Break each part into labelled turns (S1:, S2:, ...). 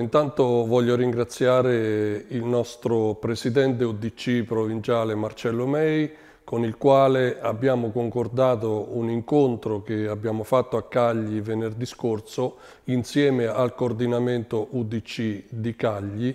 S1: Intanto voglio ringraziare il nostro presidente UDC provinciale Marcello Mei con il quale abbiamo concordato un incontro che abbiamo fatto a Cagli venerdì scorso insieme al coordinamento UDC di Cagli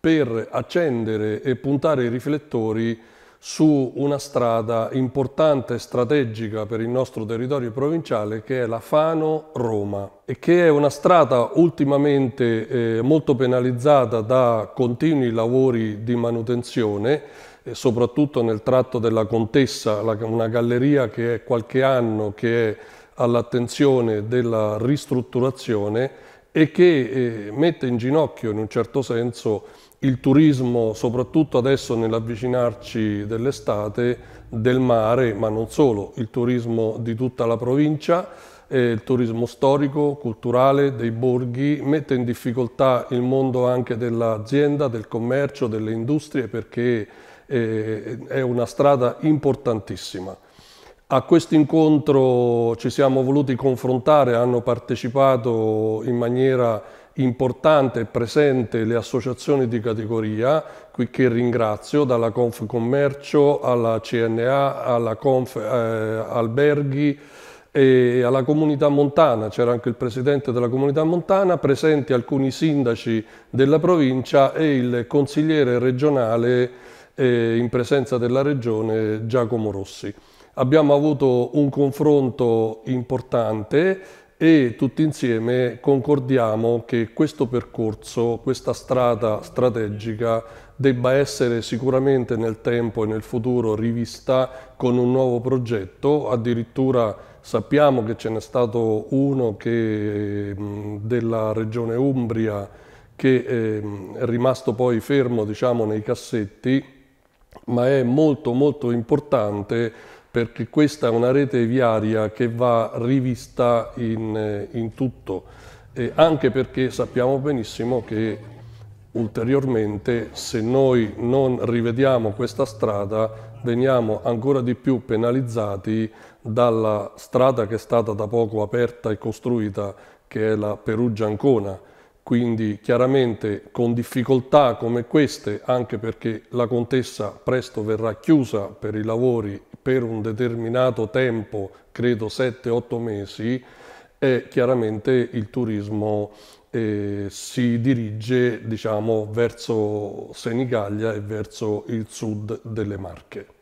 S1: per accendere e puntare i riflettori su una strada importante e strategica per il nostro territorio provinciale che è la Fano-Roma e che è una strada ultimamente eh, molto penalizzata da continui lavori di manutenzione eh, soprattutto nel tratto della Contessa, una galleria che è qualche anno che è all'attenzione della ristrutturazione e che eh, mette in ginocchio in un certo senso il turismo, soprattutto adesso nell'avvicinarci dell'estate, del mare, ma non solo, il turismo di tutta la provincia, eh, il turismo storico, culturale, dei borghi, mette in difficoltà il mondo anche dell'azienda, del commercio, delle industrie, perché eh, è una strada importantissima. A questo incontro ci siamo voluti confrontare, hanno partecipato in maniera importante e presente le associazioni di categoria, qui che ringrazio, dalla Conf Commercio alla CNA, alla Conf eh, Alberghi e alla comunità montana, c'era anche il presidente della comunità montana, presenti alcuni sindaci della provincia e il consigliere regionale eh, in presenza della regione Giacomo Rossi abbiamo avuto un confronto importante e tutti insieme concordiamo che questo percorso, questa strada strategica debba essere sicuramente nel tempo e nel futuro rivista con un nuovo progetto, addirittura sappiamo che ce n'è stato uno che, della regione Umbria che ehm, è rimasto poi fermo diciamo, nei cassetti, ma è molto molto importante perché questa è una rete viaria che va rivista in, eh, in tutto, e anche perché sappiamo benissimo che ulteriormente se noi non rivediamo questa strada veniamo ancora di più penalizzati dalla strada che è stata da poco aperta e costruita, che è la Perugia-Ancona. Quindi chiaramente con difficoltà come queste, anche perché la contessa presto verrà chiusa per i lavori per un determinato tempo, credo 7-8 mesi, e chiaramente il turismo eh, si dirige diciamo, verso Senigallia e verso il sud delle Marche.